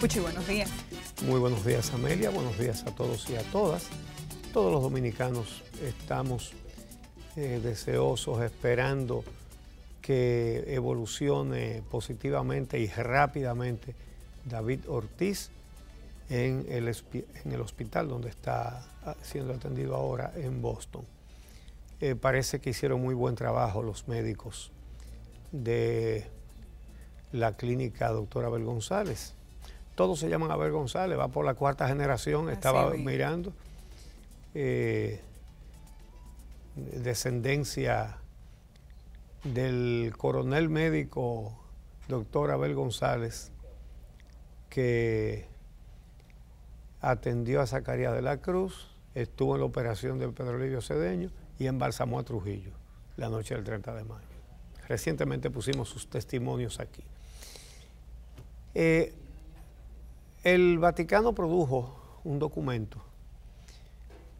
Puchi, buenos días. Muy buenos días, Amelia. Buenos días a todos y a todas. Todos los dominicanos estamos eh, deseosos, esperando que evolucione positivamente y rápidamente David Ortiz en el, en el hospital donde está ah, siendo atendido ahora en Boston. Eh, parece que hicieron muy buen trabajo los médicos de la clínica doctora Abel González. Todos se llaman Abel González, va por la cuarta generación, estaba mirando. Eh, descendencia del coronel médico doctor Abel González, que atendió a Zacarías de la Cruz, estuvo en la operación de Pedro Livio Cedeño y embalsamó a Trujillo la noche del 30 de mayo. Recientemente pusimos sus testimonios aquí. Eh, el Vaticano produjo un documento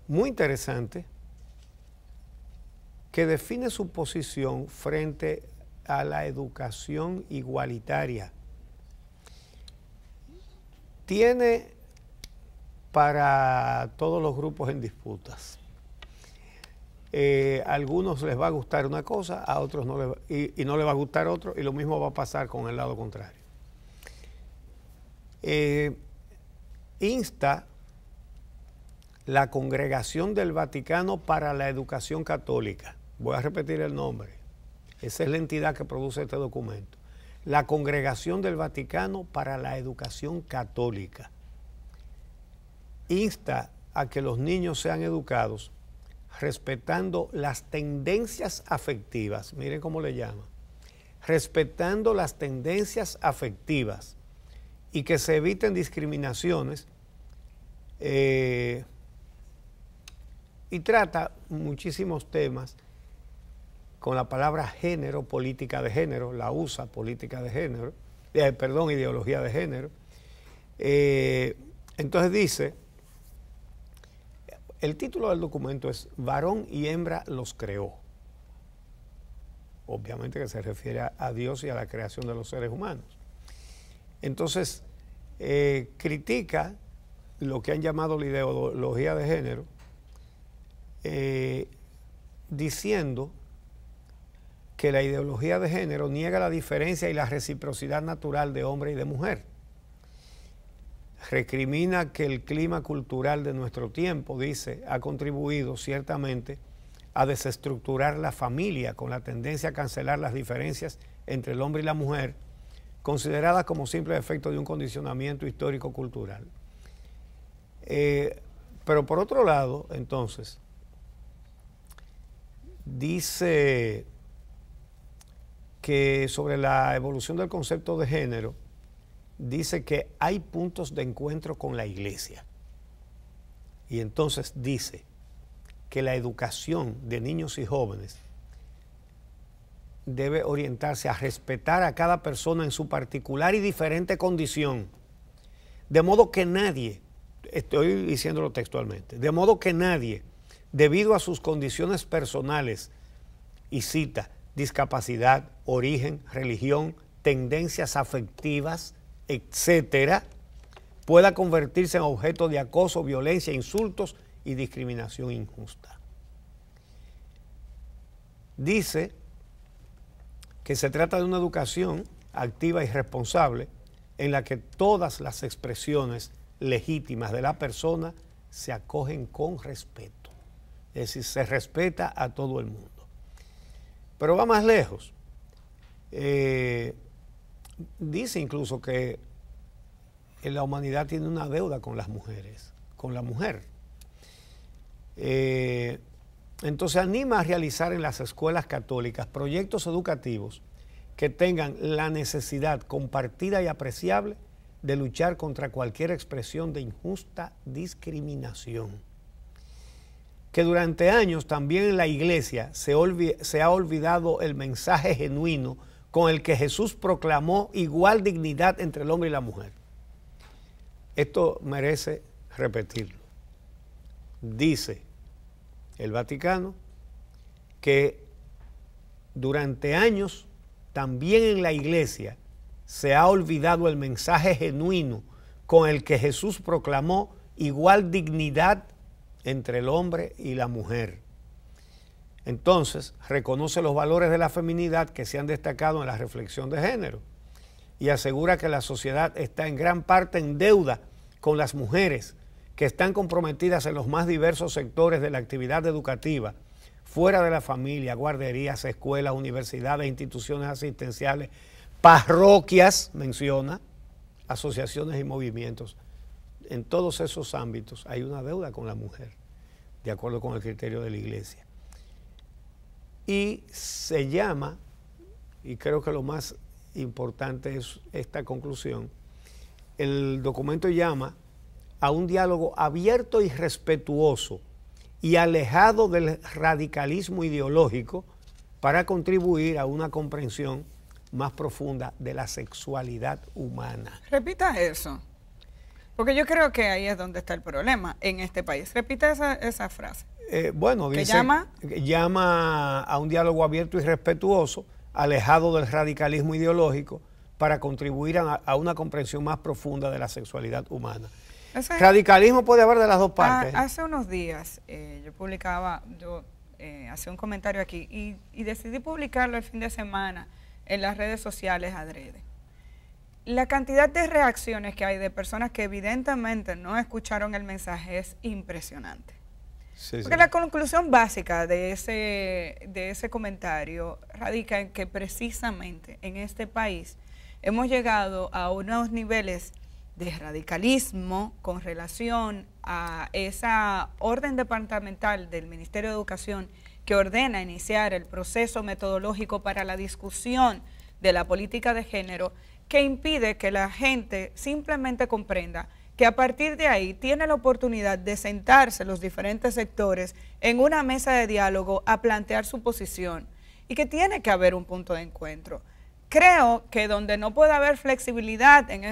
muy interesante que define su posición frente a la educación igualitaria. Tiene para todos los grupos en disputas. Eh, a algunos les va a gustar una cosa, a otros no y, y no les va a gustar otro, y lo mismo va a pasar con el lado contrario. Eh, insta la Congregación del Vaticano para la Educación Católica. Voy a repetir el nombre. Esa es la entidad que produce este documento. La Congregación del Vaticano para la Educación Católica. Insta a que los niños sean educados respetando las tendencias afectivas, miren cómo le llama, respetando las tendencias afectivas, y que se eviten discriminaciones eh, y trata muchísimos temas con la palabra género, política de género, la usa política de género, eh, perdón, ideología de género. Eh, entonces dice, el título del documento es Varón y hembra los creó. Obviamente que se refiere a Dios y a la creación de los seres humanos. Entonces, eh, critica lo que han llamado la ideología de género, eh, diciendo que la ideología de género niega la diferencia y la reciprocidad natural de hombre y de mujer. Recrimina que el clima cultural de nuestro tiempo, dice, ha contribuido ciertamente a desestructurar la familia con la tendencia a cancelar las diferencias entre el hombre y la mujer consideradas como simple efecto de un condicionamiento histórico-cultural. Eh, pero por otro lado, entonces, dice que sobre la evolución del concepto de género, dice que hay puntos de encuentro con la iglesia. Y entonces dice que la educación de niños y jóvenes debe orientarse a respetar a cada persona en su particular y diferente condición, de modo que nadie, estoy diciéndolo textualmente, de modo que nadie, debido a sus condiciones personales, y cita, discapacidad, origen, religión, tendencias afectivas, etcétera, pueda convertirse en objeto de acoso, violencia, insultos y discriminación injusta. Dice que se trata de una educación activa y responsable en la que todas las expresiones legítimas de la persona se acogen con respeto. Es decir, se respeta a todo el mundo. Pero va más lejos. Eh, dice incluso que la humanidad tiene una deuda con las mujeres, con la mujer. Eh, entonces anima a realizar en las escuelas católicas proyectos educativos que tengan la necesidad compartida y apreciable de luchar contra cualquier expresión de injusta discriminación. Que durante años también en la iglesia se, se ha olvidado el mensaje genuino con el que Jesús proclamó igual dignidad entre el hombre y la mujer. Esto merece repetirlo. Dice el Vaticano, que durante años también en la iglesia se ha olvidado el mensaje genuino con el que Jesús proclamó igual dignidad entre el hombre y la mujer. Entonces, reconoce los valores de la feminidad que se han destacado en la reflexión de género y asegura que la sociedad está en gran parte en deuda con las mujeres que están comprometidas en los más diversos sectores de la actividad educativa, fuera de la familia, guarderías, escuelas, universidades, instituciones asistenciales, parroquias, menciona, asociaciones y movimientos. En todos esos ámbitos hay una deuda con la mujer, de acuerdo con el criterio de la iglesia. Y se llama, y creo que lo más importante es esta conclusión, el documento llama a un diálogo abierto y respetuoso y alejado del radicalismo ideológico para contribuir a una comprensión más profunda de la sexualidad humana. Repita eso, porque yo creo que ahí es donde está el problema en este país. Repita esa, frase. Eh, bueno, dice, llama? llama a un diálogo abierto y respetuoso, alejado del radicalismo ideológico, para contribuir a una comprensión más profunda de la sexualidad humana. Radicalismo puede haber de las dos ah, partes. hace unos días eh, yo publicaba, yo eh, hacía un comentario aquí y, decidí publicarlo el fin de semana en las redes sociales adrede. La cantidad de reacciones que hay de personas que evidentemente no escucharon el mensaje es impresionante. Porque la conclusión básica de ese, de ese comentario radica en que precisamente en este país hemos llegado a unos niveles de radicalismo con relación a esa orden departamental del Ministerio de Educación que ordena iniciar el proceso metodológico para la discusión de la política de género que impide que la gente simplemente comprenda que a partir de ahí tiene la oportunidad de sentarse los diferentes sectores en una mesa de diálogo a plantear su posición y que tiene que haber un punto de encuentro creo que donde no puede haber flexibilidad en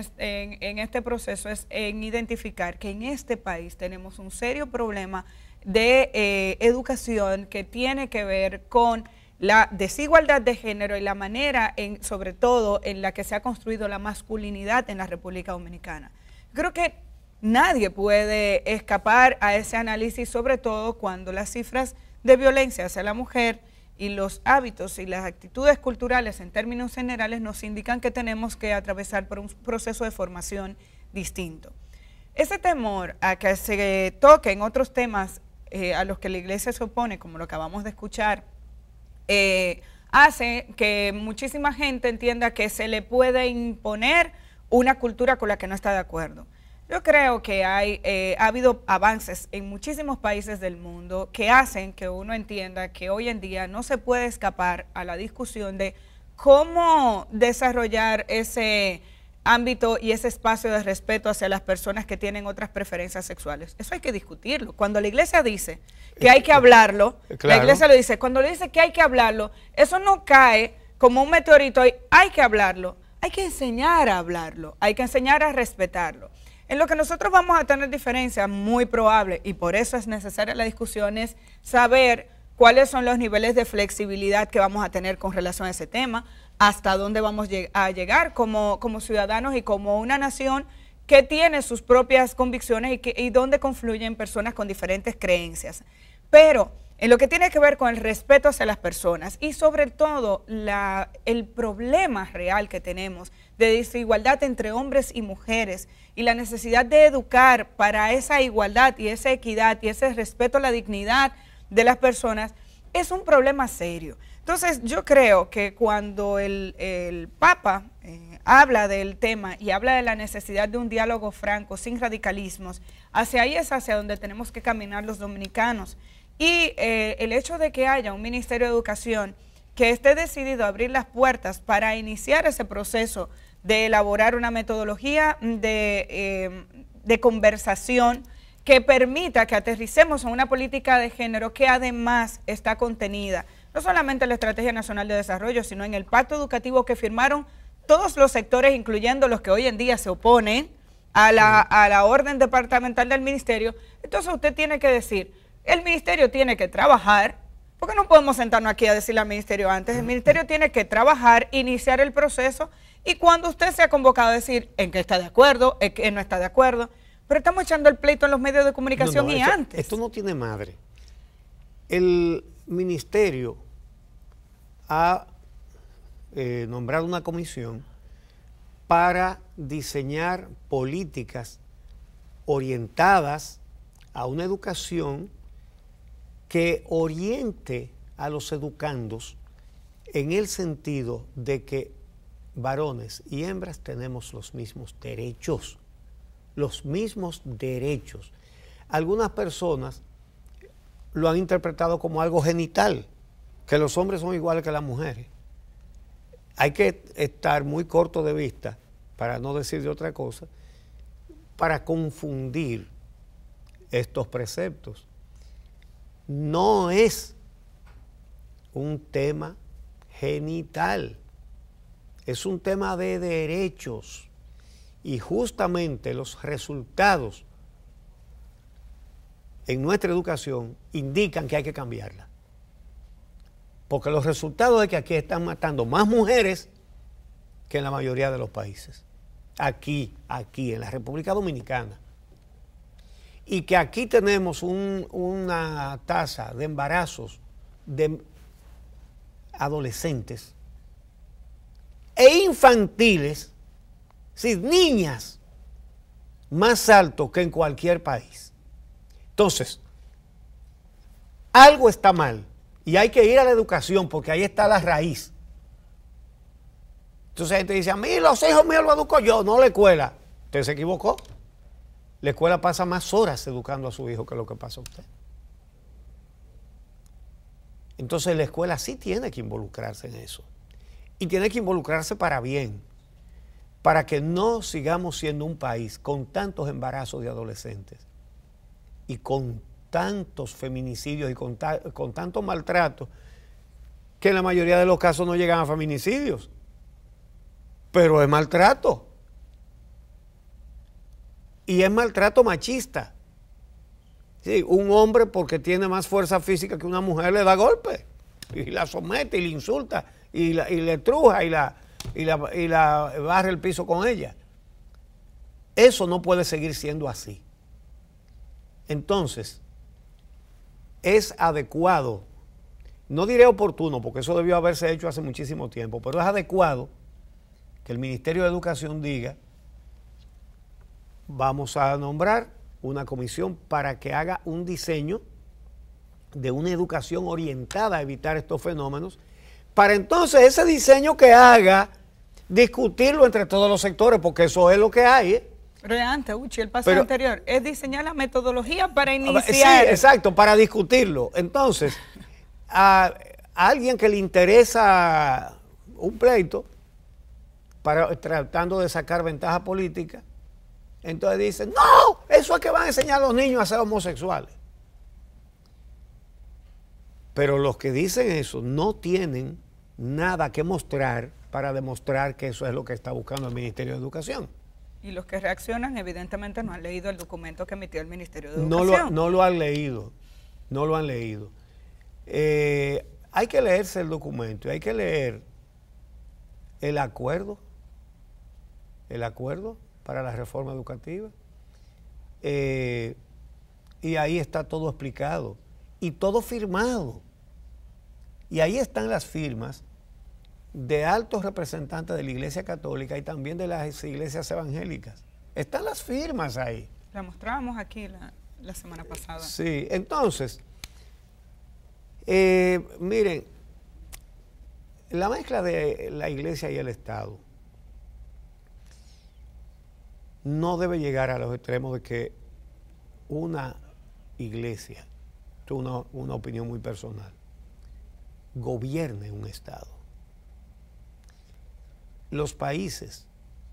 este, proceso es en identificar que en este país tenemos un serio problema de eh, educación que tiene que ver con la desigualdad de género y la manera, sobre todo, en la que se ha construido la masculinidad en la República Dominicana. Creo que nadie puede escapar a ese análisis, sobre todo cuando las cifras de violencia hacia la mujer, y los hábitos y las actitudes culturales en términos generales nos indican que tenemos que atravesar por un proceso de formación distinto. Ese temor a que se toquen otros temas eh, a los que la iglesia se opone, como lo acabamos de escuchar, eh, hace que muchísima gente entienda que se le puede imponer una cultura con la que no está de acuerdo. Yo creo que hay, eh, ha habido avances en muchísimos países del mundo que hacen que uno entienda que hoy en día no se puede escapar a la discusión de cómo desarrollar ese ámbito y ese espacio de respeto hacia las personas que tienen otras preferencias sexuales. Eso hay que discutirlo. Cuando la iglesia dice que hay que eh, hablarlo, eh, la iglesia lo dice, cuando le dice que hay que hablarlo, eso no cae como un meteorito, hay que hablarlo, hay que enseñar a hablarlo, hay que enseñar a respetarlo. En lo que nosotros vamos a tener diferencia, muy probable, y por eso es necesaria la discusión, es saber cuáles son los niveles de flexibilidad que vamos a tener con relación a ese tema, hasta dónde vamos a llegar como, ciudadanos y como una nación que tiene sus propias convicciones y, dónde confluyen personas con diferentes creencias. Pero en lo que tiene que ver con el respeto hacia las personas y sobre todo el problema real que tenemos de desigualdad entre hombres y mujeres, y la necesidad de educar para esa igualdad y esa equidad y ese respeto a la dignidad de las personas es un problema serio. Entonces yo creo que cuando el, Papa eh, habla del tema y habla de la necesidad de un diálogo franco, sin radicalismos, hacia ahí es hacia donde tenemos que caminar los dominicanos. Y eh, el hecho de que haya un Ministerio de Educación que esté decidido a abrir las puertas para iniciar ese proceso de elaborar una metodología eh, de, conversación que permita que aterricemos a una política de género que además está contenida no solamente en la Estrategia Nacional de Desarrollo, sino en el pacto educativo que firmaron todos los sectores, incluyendo los que hoy en día se oponen a la, a la orden departamental del ministerio. Entonces usted tiene que decir, el ministerio tiene que trabajar ¿Por qué no podemos sentarnos aquí a decirle al ministerio antes? El ministerio tiene que trabajar, iniciar el proceso y cuando usted se ha convocado a decir en qué está de acuerdo, en qué no está de acuerdo. Pero estamos echando el pleito en los medios de comunicación y antes. Esto no tiene madre. El ministerio ha eh, nombrado una comisión para diseñar políticas orientadas a una educación que oriente a los educandos en el sentido de que varones y hembras tenemos los mismos derechos, los mismos derechos. Algunas personas lo han interpretado como algo genital, que los hombres son iguales que las mujeres. Hay que estar muy corto de vista, para no decir de otra cosa, para confundir estos preceptos no es un tema genital, es un tema de derechos y justamente los resultados en nuestra educación indican que hay que cambiarla. Porque los resultados es que aquí están matando más mujeres que en la mayoría de los países. Aquí, aquí, en la República Dominicana y que aquí tenemos una tasa de embarazos de adolescentes e infantiles, sí, niñas, más alto que en cualquier país. Entonces, algo está mal y hay que ir a la educación porque ahí está la raíz. Entonces la gente dice, a mí los hijos míos los educo yo, no le cuela Usted se equivocó. La escuela pasa más horas educando a su hijo que lo que pasa a usted. Entonces la escuela sí tiene que involucrarse en eso. Y tiene que involucrarse para bien, para que no sigamos siendo un país con tantos embarazos de adolescentes y con tantos feminicidios y con, tantos maltratos que en la mayoría de los casos no llegan a feminicidios. Pero es maltrato y es maltrato machista. Sí, un hombre porque tiene más fuerza física que una mujer le da golpe y la somete y le insulta y, la, le truja y la, y, y la barre el piso con ella. Eso no puede seguir siendo así. Entonces, es adecuado, no diré oportuno, porque eso debió haberse hecho hace muchísimo tiempo, pero es adecuado que el Ministerio de Educación diga vamos a nombrar una comisión para que haga un diseño de una educación orientada a evitar estos fenómenos, para entonces ese diseño que haga, discutirlo entre todos los sectores, porque eso es lo que hay. ¿eh? Uchi, el paso anterior es diseñar la metodología para ah, iniciar. Sí, exacto, para discutirlo. Entonces, a, alguien que le interesa un pleito, para, tratando de sacar ventaja política, entonces dicen, no, eso es que van a enseñar a los niños a ser homosexuales. Pero los que dicen eso no tienen nada que mostrar para demostrar que eso es lo que está buscando el Ministerio de Educación. Y los que reaccionan evidentemente no han leído el documento que emitió el Ministerio de Educación. No lo, han leído, no lo han leído. Eh, hay que leerse el documento hay que leer el acuerdo, el acuerdo para la reforma educativa. Eh, y ahí está todo explicado y todo firmado. Y ahí están las firmas de altos representantes de la Iglesia Católica y también de las iglesias evangélicas. Están las firmas ahí. La mostrábamos aquí la, semana pasada. Sí, entonces, eh, miren, la mezcla de la Iglesia y el Estado no debe llegar a los extremos de que una iglesia, esto es una, una opinión muy personal, gobierne un Estado. Los países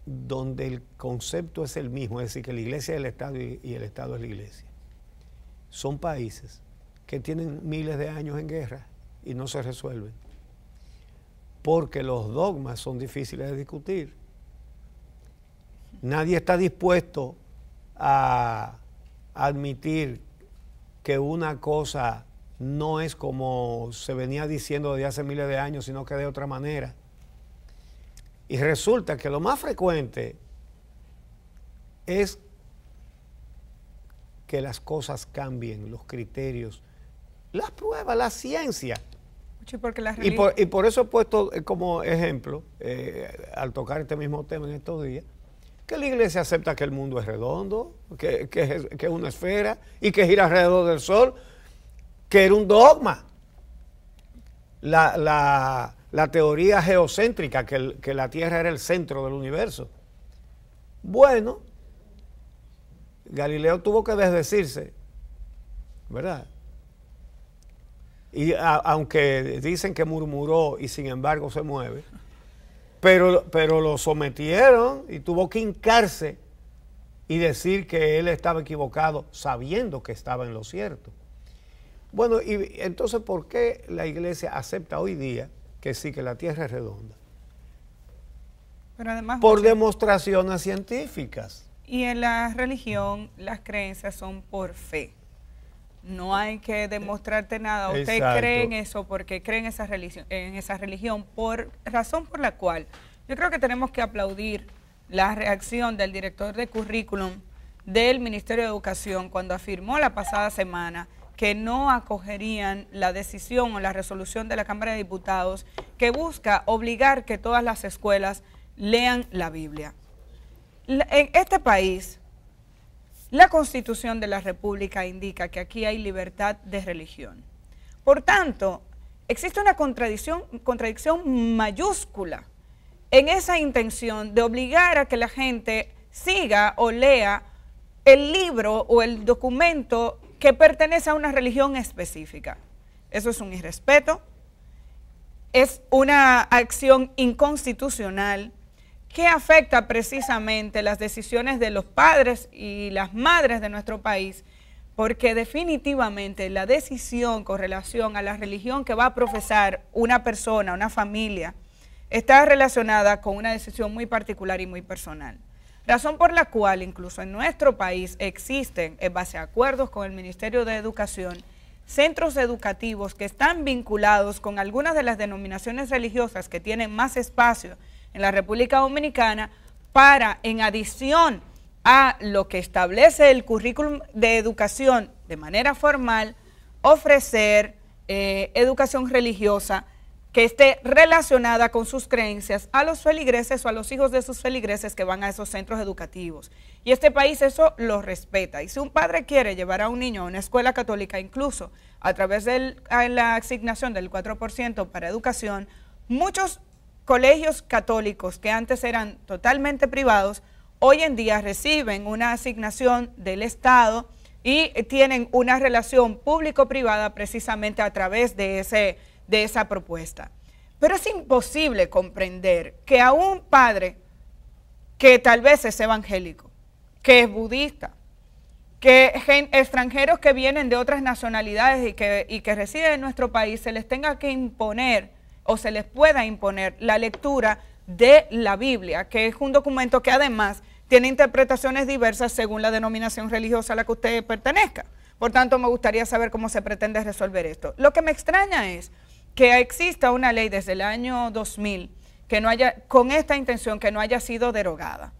donde el concepto es el mismo, es decir, que la iglesia es el Estado y el Estado es la iglesia, son países que tienen miles de años en guerra y no se resuelven, porque los dogmas son difíciles de discutir Nadie está dispuesto a admitir que una cosa no es como se venía diciendo desde hace miles de años, sino que de otra manera. Y resulta que lo más frecuente es que las cosas cambien, los criterios, las pruebas, la ciencia. y, por, eso he puesto eh, como ejemplo, eh, al tocar este mismo tema en estos días, que la iglesia acepta que el mundo es redondo, que, es una esfera y que gira alrededor del sol, que era un dogma. La, teoría geocéntrica, que, la Tierra era el centro del universo. Bueno, Galileo tuvo que desdecirse, ¿verdad? Y aunque dicen que murmuró y sin embargo se mueve. Pero, pero lo sometieron y tuvo que hincarse y decir que él estaba equivocado sabiendo que estaba en lo cierto. Bueno, y entonces, ¿por qué la iglesia acepta hoy día que sí, que la tierra es redonda? además, Por demostraciones científicas. Y en la religión las creencias son por fe no hay que demostrarte nada. Usted cree en eso porque cree en esa, religión, en esa religión, por razón por la cual yo creo que tenemos que aplaudir la reacción del director de currículum del Ministerio de Educación cuando afirmó la pasada semana que no acogerían la decisión o la resolución de la Cámara de Diputados que busca obligar que todas las escuelas lean la Biblia. En este país la Constitución de la República indica que aquí hay libertad de religión. Por tanto, existe una contradicción, mayúscula en esa intención de obligar a que la gente siga o lea el libro o el documento que pertenece a una religión específica. Eso es un irrespeto, es una acción inconstitucional ¿Qué afecta precisamente las decisiones de los padres y las madres de nuestro país, porque definitivamente la decisión con relación a la religión que va a profesar una persona, una familia, está relacionada con una decisión muy particular y muy personal. Razón por la cual incluso en nuestro país existen, en base a acuerdos con el Ministerio de Educación, centros educativos que están vinculados con algunas de las denominaciones religiosas que tienen más espacio en la República Dominicana para, en adición a lo que establece el currículum de educación de manera formal, ofrecer eh, educación religiosa que esté relacionada con sus creencias a los feligreses o a los hijos de sus feligreses que van a esos centros educativos. Y este país eso lo respeta. Y si un padre quiere llevar a un niño a una escuela católica, incluso a través de la asignación del 4% para educación, muchos colegios católicos que antes eran totalmente privados, hoy en día reciben una asignación del Estado y tienen una relación público-privada precisamente a través de, ese, de esa propuesta. Pero es imposible comprender que a un padre que tal vez es evangélico, que es budista, que extranjeros que vienen de otras nacionalidades y que, y que residen en nuestro país se les tenga que imponer o se les pueda imponer la lectura de la Biblia, que es un documento que además tiene interpretaciones diversas según la denominación religiosa a la que usted pertenezca. Por tanto, me gustaría saber cómo se pretende resolver esto. Lo que me extraña es que exista una ley desde el año 2000 que no haya, con esta intención que no haya sido derogada.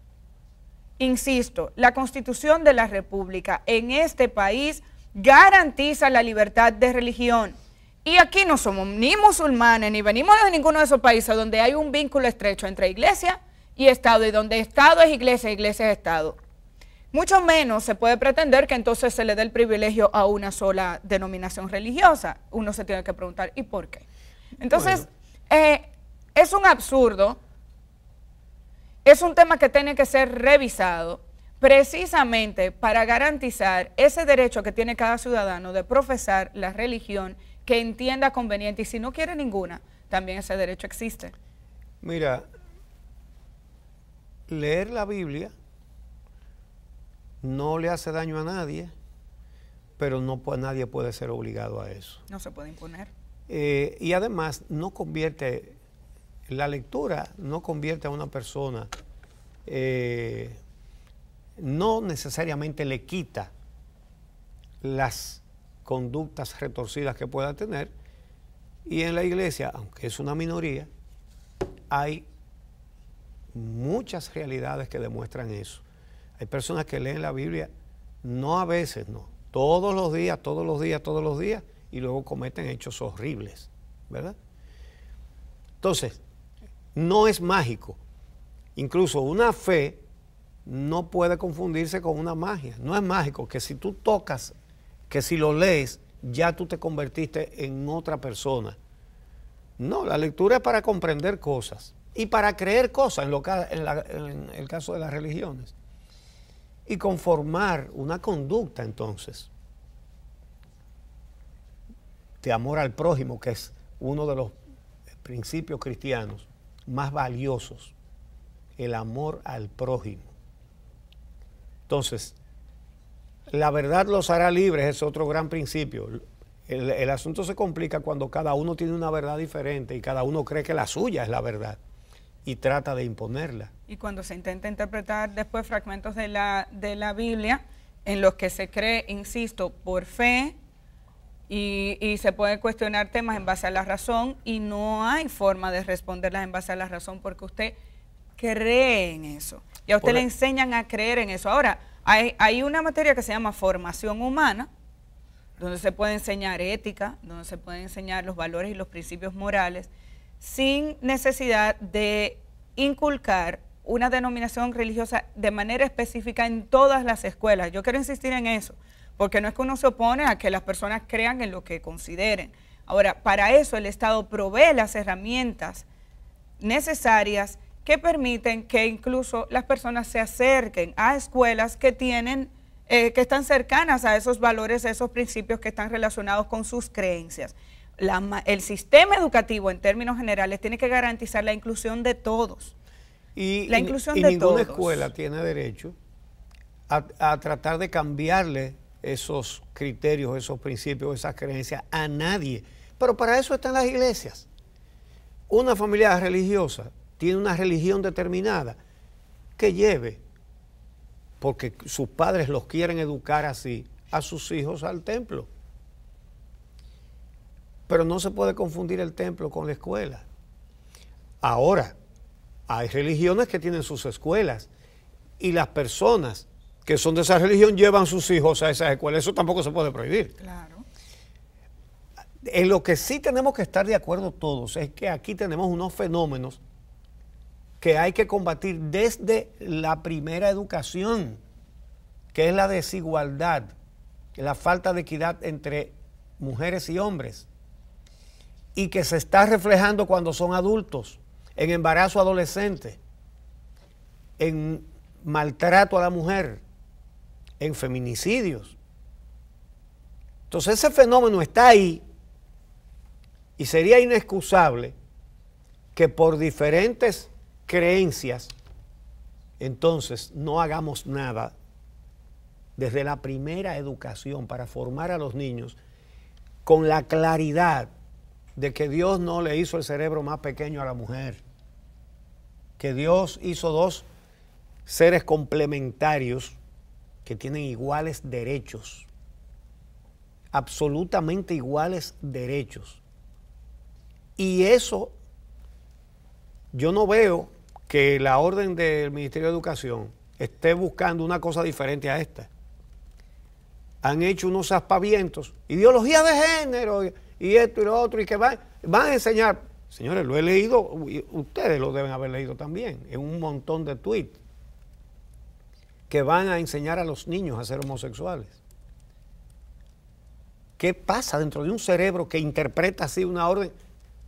Insisto, la Constitución de la República en este país garantiza la libertad de religión y aquí no somos ni musulmanes, ni venimos de ninguno de esos países donde hay un vínculo estrecho entre iglesia y Estado, y donde Estado es iglesia, iglesia es Estado. Mucho menos se puede pretender que entonces se le dé el privilegio a una sola denominación religiosa. Uno se tiene que preguntar, ¿y por qué? Entonces, eh, es un absurdo, es un tema que tiene que ser revisado precisamente para garantizar ese derecho que tiene cada ciudadano de profesar la religión que entienda conveniente y si no quiere ninguna, también ese derecho existe. Mira, leer la Biblia no le hace daño a nadie, pero no nadie puede ser obligado a eso. No se puede imponer. Eh, y además no convierte, la lectura no convierte a una persona, eh, no necesariamente le quita las conductas retorcidas que pueda tener. Y en la iglesia, aunque es una minoría, hay muchas realidades que demuestran eso. Hay personas que leen la Biblia, no a veces, no, todos los días, todos los días, todos los días, y luego cometen hechos horribles, ¿verdad? Entonces, no es mágico. Incluso una fe no puede confundirse con una magia. No es mágico que si tú tocas que si lo lees ya tú te convertiste en otra persona. No, la lectura es para comprender cosas y para creer cosas en, en, el caso de las religiones. Y conformar una conducta entonces de amor al prójimo, que es uno de los principios cristianos más valiosos, el amor al prójimo. Entonces, la verdad los hará libres, es otro gran principio. El, asunto se complica cuando cada uno tiene una verdad diferente y cada uno cree que la suya es la verdad y trata de imponerla. Y cuando se intenta interpretar después fragmentos de la, de la Biblia en los que se cree, insisto, por fe y, se puede cuestionar temas en base a la razón y no hay forma de responderlas en base a la razón porque usted cree en eso. Y a usted le e- enseñan a creer en eso. Ahora, hay, una materia que se llama formación humana, donde se puede enseñar ética, donde se pueden enseñar los valores y los principios morales, sin necesidad de inculcar una denominación religiosa de manera específica en todas las escuelas. Yo quiero insistir en eso, porque no es que uno se opone a que las personas crean en lo que consideren. Ahora, para eso el Estado provee las herramientas necesarias que permiten que incluso las personas se acerquen a escuelas que tienen, eh, que están cercanas a esos valores, a esos principios que están relacionados con sus creencias. el sistema educativo, en términos generales, tiene que garantizar la inclusión de todos. Y, la inclusión de ninguna escuela tiene derecho a, a tratar de cambiarle esos criterios, esos principios, esas creencias a nadie. Pero para eso están las iglesias. Una familia religiosa tiene una religión determinada, que lleve, porque sus padres los quieren educar así, a sus hijos al templo. Pero no se puede confundir el templo con la escuela. Ahora, hay religiones que tienen sus escuelas y las personas que son de esa religión llevan sus hijos a esas escuelas. Eso tampoco se puede prohibir. Claro. En lo que sí tenemos que estar de acuerdo todos es que aquí tenemos unos fenómenos que hay que combatir desde la primera educación, que es la desigualdad, la falta de equidad entre mujeres y hombres, y que se está reflejando cuando son adultos, en embarazo adolescente, en maltrato a la mujer, en feminicidios. Entonces ese fenómeno está ahí y sería inexcusable que por diferentes creencias, entonces no hagamos nada desde la primera educación para formar a los niños con la claridad de que Dios no le hizo el cerebro más pequeño a la mujer, que Dios hizo dos seres complementarios que tienen iguales derechos, absolutamente iguales derechos. Y eso yo no veo que la orden del Ministerio de Educación esté buscando una cosa diferente a esta. Han hecho unos aspavientos, ideología de género y esto y lo otro, y que van, van a enseñar. Señores, lo he leído, ustedes lo deben haber leído también, en un montón de tweets, que van a enseñar a los niños a ser homosexuales. ¿Qué pasa dentro de un cerebro que interpreta así una orden?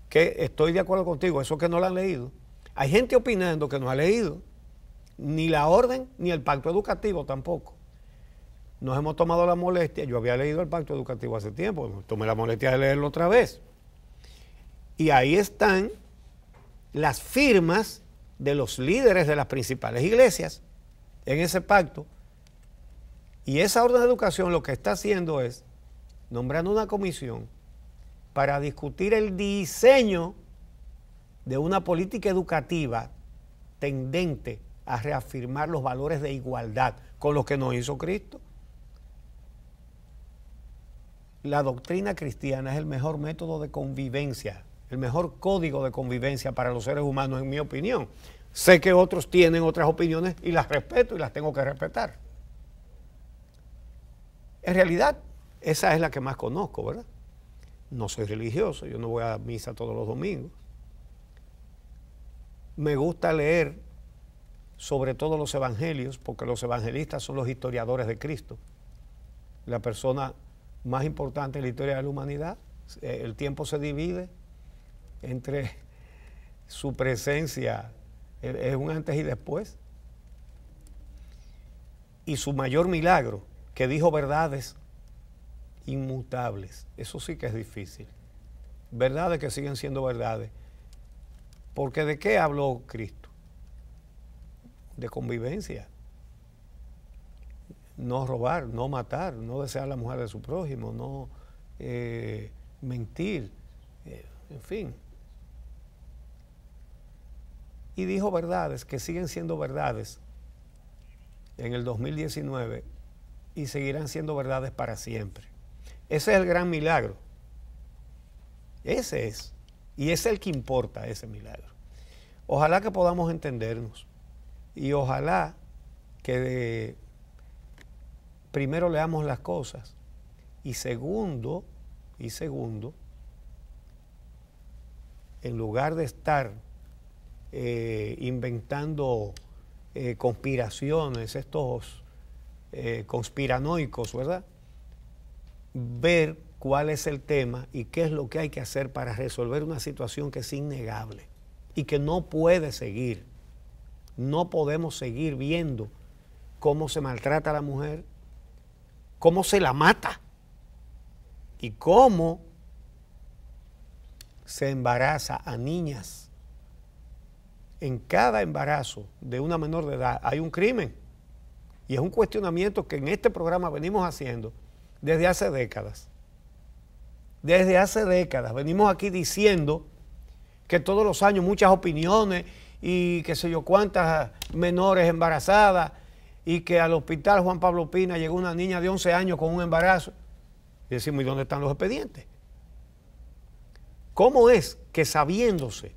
Que estoy de acuerdo contigo, eso que no la han leído. Hay gente opinando que no ha leído ni la orden ni el pacto educativo tampoco. Nos hemos tomado la molestia, yo había leído el pacto educativo hace tiempo, tomé la molestia de leerlo otra vez. Y ahí están las firmas de los líderes de las principales iglesias en ese pacto. Y esa orden de educación lo que está haciendo es nombrando una comisión para discutir el diseño de una política educativa tendente a reafirmar los valores de igualdad con los que nos hizo Cristo. La doctrina cristiana es el mejor método de convivencia, el mejor código de convivencia para los seres humanos, en mi opinión. Sé que otros tienen otras opiniones y las respeto y las tengo que respetar. En realidad, esa es la que más conozco, ¿verdad? No soy religioso, yo no voy a misa todos los domingos me gusta leer sobre todo los evangelios, porque los evangelistas son los historiadores de Cristo. La persona más importante en la historia de la humanidad. Eh, el tiempo se divide entre su presencia, eh, es un antes y después. Y su mayor milagro, que dijo verdades inmutables. Eso sí que es difícil. Verdades que siguen siendo verdades. Porque ¿de qué habló Cristo? De convivencia. No robar, no matar, no desear la mujer de su prójimo, no eh, mentir, eh, en fin. Y dijo verdades que siguen siendo verdades en el 2019 y seguirán siendo verdades para siempre. Ese es el gran milagro. Ese es. Y es el que importa ese milagro. Ojalá que podamos entendernos y ojalá que primero leamos las cosas y segundo, y segundo, en lugar de estar eh, inventando eh, conspiraciones, estos eh, conspiranoicos, ¿verdad? Ver cuál es el tema y qué es lo que hay que hacer para resolver una situación que es innegable y que no puede seguir. No podemos seguir viendo cómo se maltrata a la mujer, cómo se la mata y cómo se embaraza a niñas. En cada embarazo de una menor de edad hay un crimen. Y es un cuestionamiento que en este programa venimos haciendo desde hace décadas desde hace décadas. Venimos aquí diciendo que todos los años muchas opiniones y qué sé yo cuántas menores embarazadas y que al hospital Juan Pablo Pina llegó una niña de 11 años con un embarazo. Y decimos, ¿y dónde están los expedientes? ¿Cómo es que sabiéndose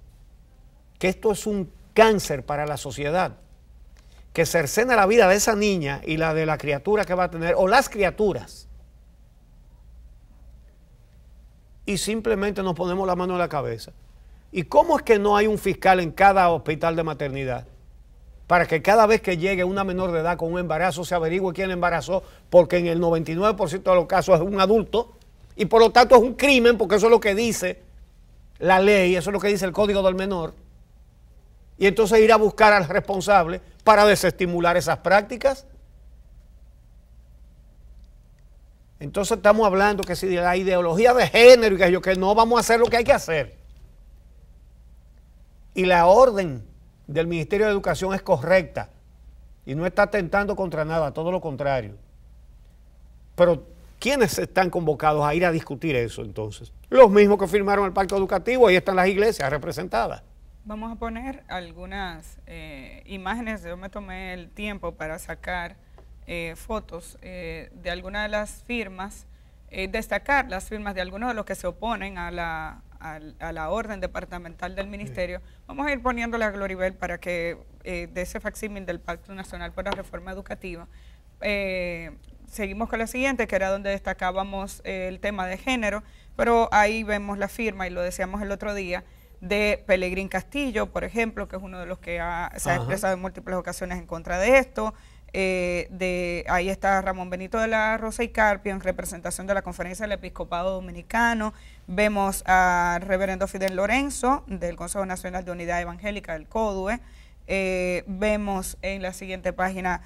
que esto es un cáncer para la sociedad, que cercena la vida de esa niña y la de la criatura que va a tener, o las criaturas, y simplemente nos ponemos la mano en la cabeza. ¿Y cómo es que no hay un fiscal en cada hospital de maternidad? Para que cada vez que llegue una menor de edad con un embarazo se averigüe quién le embarazó, porque en el 99% de los casos es un adulto y por lo tanto es un crimen, porque eso es lo que dice la ley, eso es lo que dice el Código del Menor. Y entonces ir a buscar al responsable para desestimular esas prácticas. Entonces estamos hablando que si de la ideología de género y que yo que no vamos a hacer lo que hay que hacer. Y la orden del Ministerio de Educación es correcta y no está atentando contra nada, todo lo contrario. Pero ¿quiénes están convocados a ir a discutir eso entonces? Los mismos que firmaron el pacto educativo, ahí están las iglesias representadas. Vamos a poner algunas eh, imágenes, yo me tomé el tiempo para sacar eh, fotos eh, de algunas de las firmas, eh, destacar las firmas de algunos de los que se oponen a la, orden departamental del ministerio. Vamos a ir poniéndole a Gloribel para que de ese facsímil del Pacto Nacional por la Reforma Educativa. seguimos con la siguiente, que era donde destacábamos el tema de género, pero ahí vemos la firma y lo decíamos el otro día de Pelegrín Castillo, por ejemplo, que es uno de los que ha, se ha expresado en múltiples ocasiones en contra de esto, eh, de, ahí está Ramón Benito de la Rosa y Carpio en representación de la Conferencia del Episcopado Dominicano. Vemos al reverendo Fidel Lorenzo del Consejo Nacional de Unidad Evangélica del CODUE. Eh, vemos en la siguiente página,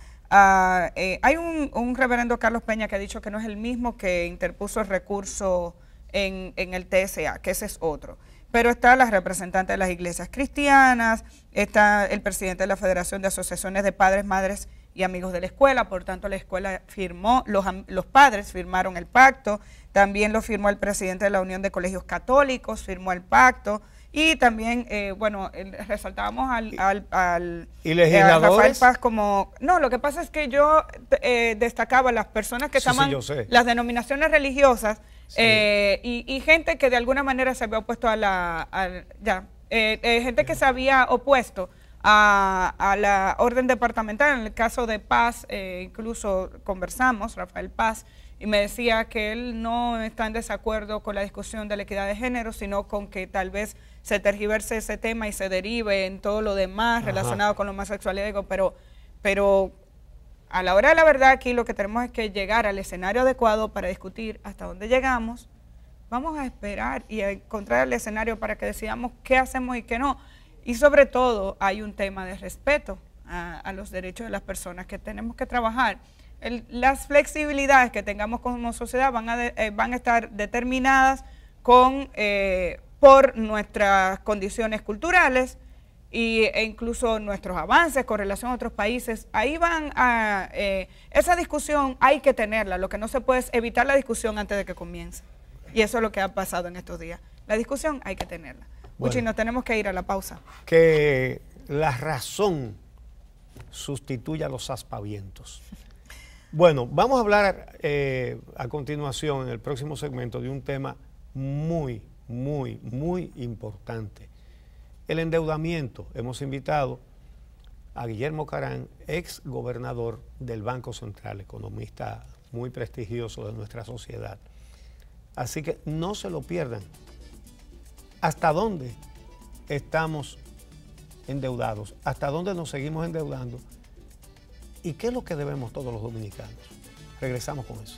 eh, hay un, reverendo Carlos Peña que ha dicho que no es el mismo que interpuso el recurso en, en el TSA, que ese es otro pero está la representante de las iglesias cristianas, está el presidente de la Federación de Asociaciones de Padres, Madres y amigos de la escuela, por tanto la escuela firmó, los, los, padres firmaron el pacto, también lo firmó el presidente de la Unión de Colegios Católicos, firmó el pacto y también, eh, bueno, resaltábamos al, al, ¿Y eh, legisladores? Paz como, no, lo que pasa es que yo eh, destacaba las personas que estaban, las denominaciones religiosas eh, y, gente que de alguna manera se había opuesto a la, ya, gente que se había opuesto a, la orden departamental. En el caso de Paz, eh, incluso conversamos, Rafael Paz, y me decía que él no está en desacuerdo con la discusión de la equidad de género, sino con que tal vez se tergiverse ese tema y se derive en todo lo demás relacionado con lo sexual y Digo, pero, pero a la hora de la verdad aquí lo que tenemos es que llegar al escenario adecuado para discutir hasta dónde llegamos. Vamos a esperar y a encontrar el escenario para que decidamos qué hacemos y qué no. Y sobre todo hay un tema de respeto a, los derechos de las personas que tenemos que trabajar. las flexibilidades que tengamos como sociedad van a, eh, van a estar determinadas con, eh, por nuestras condiciones culturales e incluso nuestros avances con relación a otros países. Ahí van a... Eh, esa discusión hay que tenerla, lo que no se puede es evitar la discusión antes de que comience. Y eso es lo que ha pasado en estos días. La discusión hay que tenerla. Bueno, nos tenemos que ir a la pausa. Que la razón sustituya los aspavientos. Bueno, vamos a hablar eh, a continuación en el próximo segmento de un tema muy, muy, muy importante. El endeudamiento. Hemos invitado a Guillermo Carán, ex gobernador del Banco Central, economista muy prestigioso de nuestra sociedad. Así que no se lo pierdan. ¿Hasta dónde estamos endeudados? ¿Hasta dónde nos seguimos endeudando? ¿Y qué es lo que debemos todos los dominicanos? Regresamos con eso.